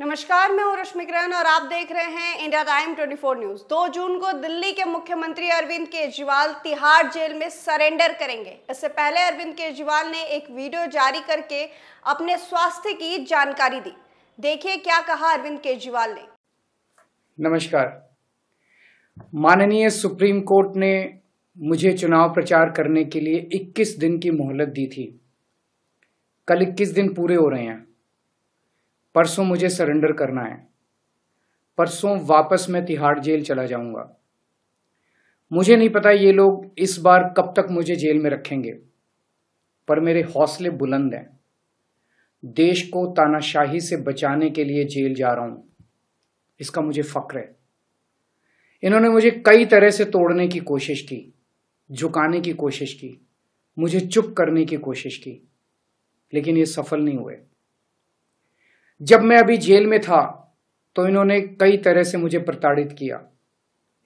नमस्कार मैं हूं रश्मि किरण और आप देख रहे हैं इंडिया टाइम 24 न्यूज 2 जून को दिल्ली के मुख्यमंत्री अरविंद केजरीवाल तिहाड़ जेल में सरेंडर करेंगे इससे पहले अरविंद केजरीवाल ने एक वीडियो जारी करके अपने स्वास्थ्य की जानकारी दी देखिए क्या कहा अरविंद केजरीवाल ने नमस्कार माननीय सुप्रीम कोर्ट ने मुझे चुनाव प्रचार करने के लिए इक्कीस दिन की मोहलत दी थी कल इक्कीस दिन पूरे हो रहे हैं परसों मुझे सरेंडर करना है परसों वापस मैं तिहाड़ जेल चला जाऊंगा मुझे नहीं पता ये लोग इस बार कब तक मुझे जेल में रखेंगे पर मेरे हौसले बुलंद हैं देश को तानाशाही से बचाने के लिए जेल जा रहा हूं इसका मुझे फक्र है इन्होंने मुझे कई तरह से तोड़ने की कोशिश की झुकाने की कोशिश की मुझे चुप करने की कोशिश की लेकिन ये सफल नहीं हुए जब मैं अभी जेल में था तो इन्होंने कई तरह से मुझे प्रताड़ित किया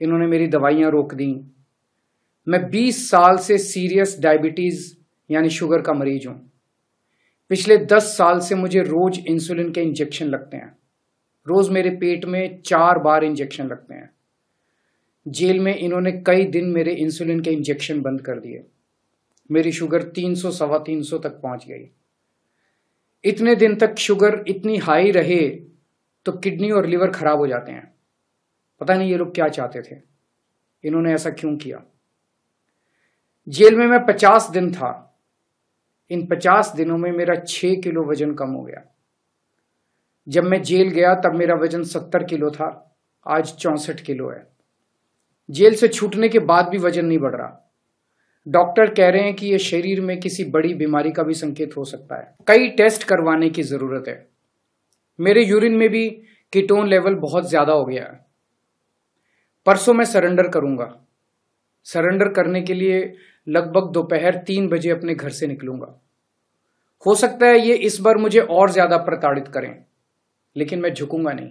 इन्होंने मेरी दवाइयां रोक दी मैं 20 साल से सीरियस डायबिटीज़ यानी शुगर का मरीज हूं पिछले 10 साल से मुझे रोज़ इंसुलिन के इंजेक्शन लगते हैं रोज़ मेरे पेट में चार बार इंजेक्शन लगते हैं जेल में इन्होंने कई दिन मेरे इंसुलिन के इंजेक्शन बंद कर दिए मेरी शुगर तीन सौ सवा तीन सौ तक पहुंच गई इतने दिन तक शुगर इतनी हाई रहे तो किडनी और लिवर खराब हो जाते हैं पता नहीं ये लोग क्या चाहते थे इन्होंने ऐसा क्यों किया जेल में मैं पचास दिन था इन पचास दिनों में मेरा छह किलो वजन कम हो गया जब मैं जेल गया तब मेरा वजन सत्तर किलो था आज चौसठ किलो है जेल से छूटने के बाद भी वजन नहीं बढ़ रहा डॉक्टर कह रहे हैं कि ये शरीर में किसी बड़ी बीमारी का भी संकेत हो सकता है कई टेस्ट करवाने की ज़रूरत है मेरे यूरिन में भी कीटोन लेवल बहुत ज़्यादा हो गया है परसों मैं सरेंडर करूंगा सरेंडर करने के लिए लगभग दोपहर तीन बजे अपने घर से निकलूंगा हो सकता है ये इस बार मुझे और ज़्यादा प्रताड़ित करें लेकिन मैं झुकूंगा नहीं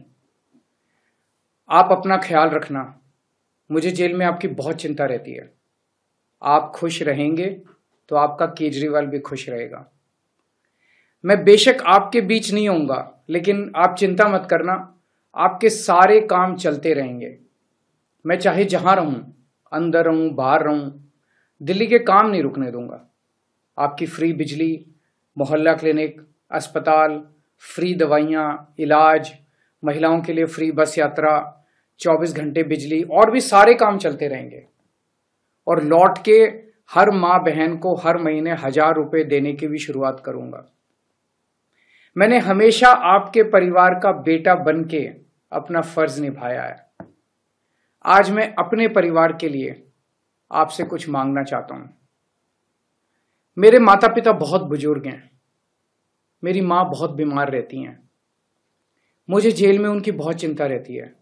आप अपना ख्याल रखना मुझे जेल में आपकी बहुत चिंता रहती है आप खुश रहेंगे तो आपका केजरीवाल भी खुश रहेगा मैं बेशक आपके बीच नहीं होऊंगा लेकिन आप चिंता मत करना आपके सारे काम चलते रहेंगे मैं चाहे जहां रहूं अंदर रहूं बाहर रहूं दिल्ली के काम नहीं रुकने दूंगा आपकी फ्री बिजली मोहल्ला क्लिनिक अस्पताल फ्री दवाइयाँ इलाज महिलाओं के लिए फ्री बस यात्रा 24 घंटे बिजली और भी सारे काम चलते रहेंगे और लौट के हर माँ बहन को हर महीने हजार रुपए देने की भी शुरुआत करूंगा मैंने हमेशा आपके परिवार का बेटा बन के अपना फर्ज निभाया है आज मैं अपने परिवार के लिए आपसे कुछ मांगना चाहता हूं मेरे माता पिता बहुत बुजुर्ग हैं मेरी माँ बहुत बीमार रहती हैं मुझे जेल में उनकी बहुत चिंता रहती है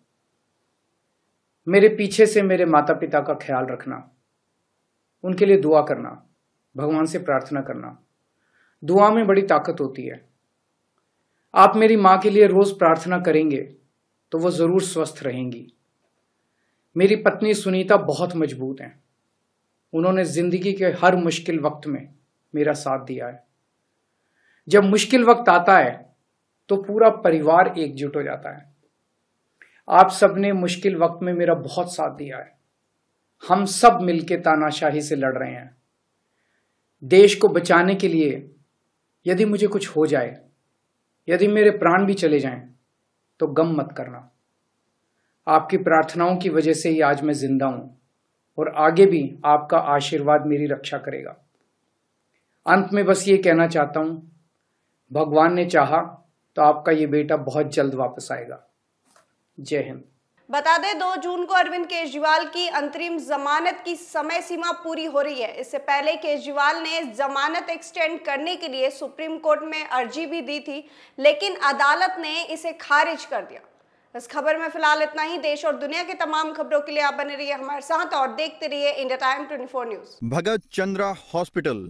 मेरे पीछे से मेरे माता पिता का ख्याल रखना उनके लिए दुआ करना भगवान से प्रार्थना करना दुआ में बड़ी ताकत होती है आप मेरी माँ के लिए रोज प्रार्थना करेंगे तो वो जरूर स्वस्थ रहेंगी मेरी पत्नी सुनीता बहुत मजबूत हैं उन्होंने जिंदगी के हर मुश्किल वक्त में मेरा साथ दिया है जब मुश्किल वक्त आता है तो पूरा परिवार एकजुट हो जाता है आप सबने मुश्किल वक्त में मेरा बहुत साथ दिया है हम सब मिलके तानाशाही से लड़ रहे हैं देश को बचाने के लिए यदि मुझे कुछ हो जाए यदि मेरे प्राण भी चले जाएं तो गम मत करना आपकी प्रार्थनाओं की वजह से ही आज मैं जिंदा हूं और आगे भी आपका आशीर्वाद मेरी रक्षा करेगा अंत में बस ये कहना चाहता हूं भगवान ने चाहा तो आपका ये बेटा बहुत जल्द वापस आएगा जय हिंद बता दें दो जून को अरविंद केजरीवाल की अंतरिम जमानत की समय सीमा पूरी हो रही है इससे पहले केजरीवाल ने जमानत एक्सटेंड करने के लिए सुप्रीम कोर्ट में अर्जी भी दी थी लेकिन अदालत ने इसे खारिज कर दिया इस खबर में फिलहाल इतना ही देश और दुनिया के तमाम खबरों के लिए आप बने रहिए हमारे साथ और देखते रहिए India time twenty news Bhagat Chandra hospital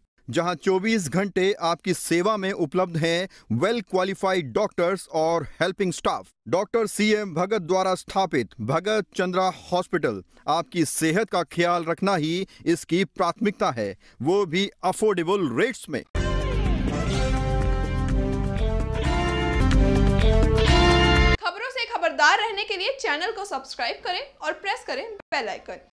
जहां 24 घंटे आपकी सेवा में उपलब्ध हैं वेल क्वालिफाइड डॉक्टर्स और helping staff doctor CM Bhagat द्वारा स्थापित भगत चंद्रा हॉस्पिटल आपकी सेहत का ख्याल रखना ही इसकी प्राथमिकता है वो भी अफोर्डेबल रेट्स में खबरों से खबरदार रहने के लिए चैनल को सब्सक्राइब करें और प्रेस करें बेल आइकन